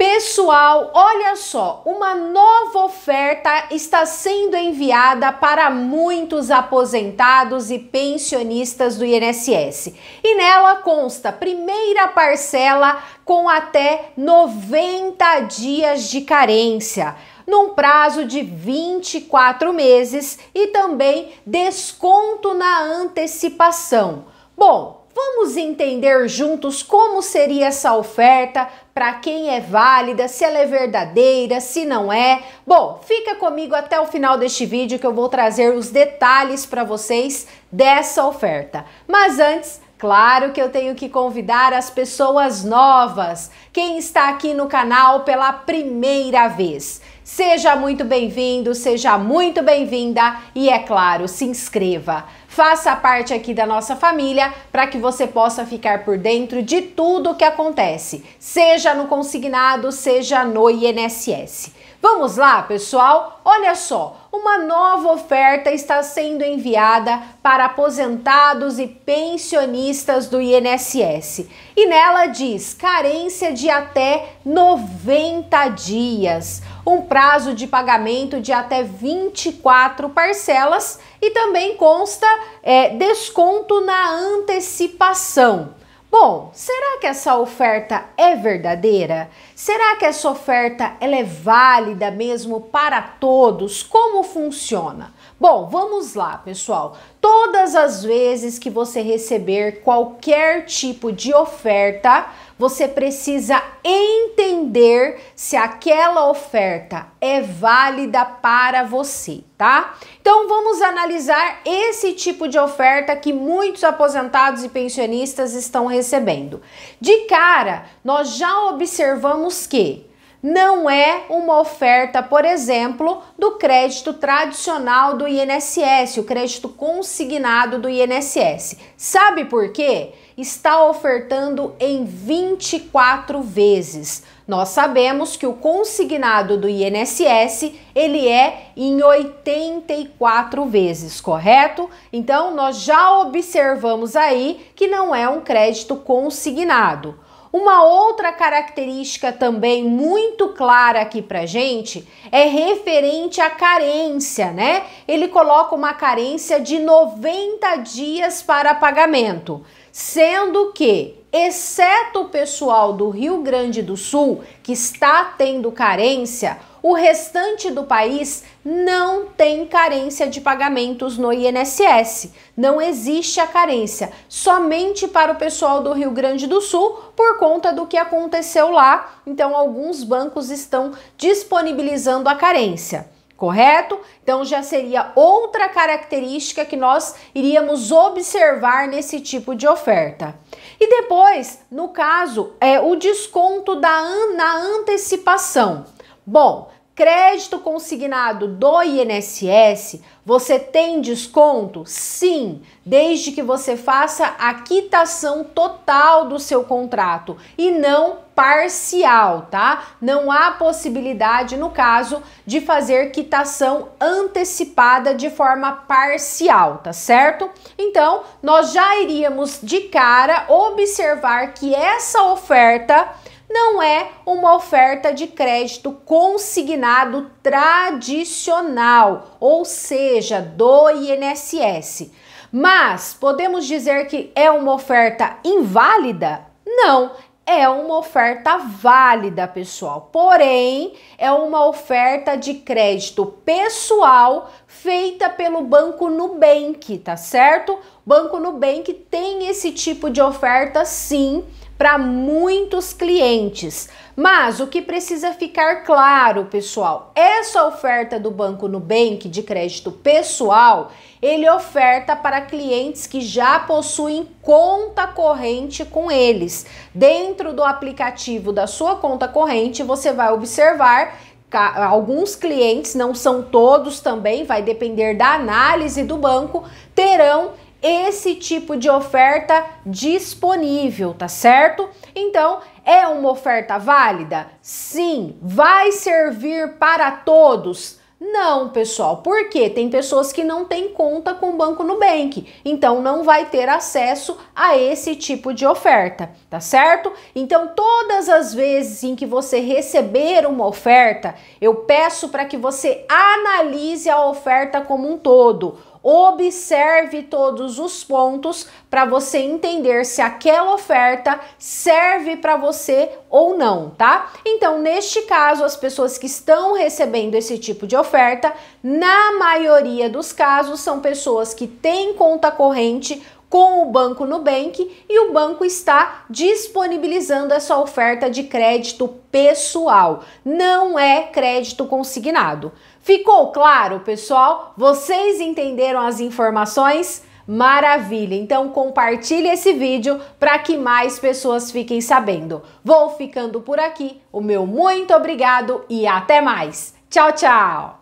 Pessoal, olha só, uma nova oferta está sendo enviada para muitos aposentados e pensionistas do INSS. E nela consta primeira parcela com até 90 dias de carência num prazo de 24 meses e também desconto na antecipação. Bom, Vamos entender juntos como seria essa oferta, para quem é válida, se ela é verdadeira, se não é. Bom, fica comigo até o final deste vídeo que eu vou trazer os detalhes para vocês dessa oferta. Mas antes, Claro que eu tenho que convidar as pessoas novas, quem está aqui no canal pela primeira vez. Seja muito bem-vindo, seja muito bem-vinda e, é claro, se inscreva faça parte aqui da nossa família para que você possa ficar por dentro de tudo o que acontece, seja no consignado, seja no INSS. Vamos lá, pessoal? Olha só, uma nova oferta está sendo enviada para aposentados e pensionistas do INSS. E nela diz carência de até 90 dias, um prazo de pagamento de até 24 parcelas e também consta é, desconto na antecipação. Bom, será que essa oferta é verdadeira? Será que essa oferta ela é válida mesmo para todos? Como funciona? Bom, vamos lá, pessoal. Todas as vezes que você receber qualquer tipo de oferta, você precisa entender se aquela oferta é válida para você, tá? Então vamos analisar esse tipo de oferta que muitos aposentados e pensionistas estão recebendo. De cara, nós já observamos que não é uma oferta, por exemplo, do crédito tradicional do INSS, o crédito consignado do INSS. Sabe por quê? Está ofertando em 24 vezes. Nós sabemos que o consignado do INSS, ele é em 84 vezes, correto? Então, nós já observamos aí que não é um crédito consignado. Uma outra característica também muito clara aqui pra gente é referente à carência, né? Ele coloca uma carência de 90 dias para pagamento sendo que, exceto o pessoal do Rio Grande do Sul, que está tendo carência, o restante do país não tem carência de pagamentos no INSS. Não existe a carência, somente para o pessoal do Rio Grande do Sul, por conta do que aconteceu lá. Então, alguns bancos estão disponibilizando a carência correto? Então já seria outra característica que nós iríamos observar nesse tipo de oferta. E depois, no caso, é o desconto da, na antecipação. Bom, Crédito consignado do INSS, você tem desconto? Sim, desde que você faça a quitação total do seu contrato e não parcial, tá? Não há possibilidade, no caso, de fazer quitação antecipada de forma parcial, tá certo? Então, nós já iríamos de cara observar que essa oferta não é uma oferta de crédito consignado tradicional, ou seja, do INSS. Mas podemos dizer que é uma oferta inválida? Não, é uma oferta válida, pessoal. Porém, é uma oferta de crédito pessoal feita pelo Banco Nubank, tá certo? O Banco Nubank tem esse tipo de oferta sim para muitos clientes. Mas o que precisa ficar claro, pessoal, essa oferta do Banco Nubank de crédito pessoal, ele oferta para clientes que já possuem conta corrente com eles. Dentro do aplicativo da sua conta corrente, você vai observar alguns clientes, não são todos também, vai depender da análise do banco, terão esse tipo de oferta disponível, tá certo? Então, é uma oferta válida? Sim. Vai servir para todos? Não, pessoal, porque tem pessoas que não têm conta com o Banco Nubank, então não vai ter acesso a esse tipo de oferta, tá certo? Então, todas as vezes em que você receber uma oferta, eu peço para que você analise a oferta como um todo Observe todos os pontos para você entender se aquela oferta serve para você ou não, tá? Então, neste caso, as pessoas que estão recebendo esse tipo de oferta, na maioria dos casos, são pessoas que têm conta corrente com o Banco Nubank e o banco está disponibilizando essa oferta de crédito pessoal, não é crédito consignado. Ficou claro, pessoal? Vocês entenderam as informações? Maravilha! Então compartilhe esse vídeo para que mais pessoas fiquem sabendo. Vou ficando por aqui. O meu muito obrigado e até mais. Tchau, tchau!